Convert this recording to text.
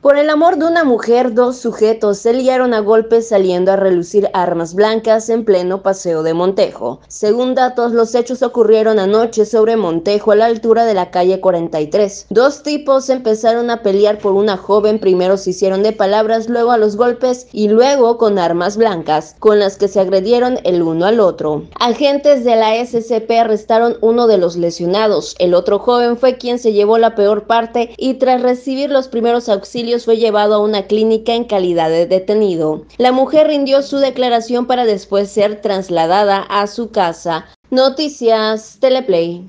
Por el amor de una mujer, dos sujetos se liaron a golpes saliendo a relucir armas blancas en pleno paseo de Montejo. Según datos, los hechos ocurrieron anoche sobre Montejo a la altura de la calle 43. Dos tipos empezaron a pelear por una joven, primero se hicieron de palabras, luego a los golpes y luego con armas blancas, con las que se agredieron el uno al otro. Agentes de la SCP arrestaron uno de los lesionados, el otro joven fue quien se llevó la peor parte y tras recibir los primeros auxilios fue llevado a una clínica en calidad de detenido. La mujer rindió su declaración para después ser trasladada a su casa. Noticias Teleplay.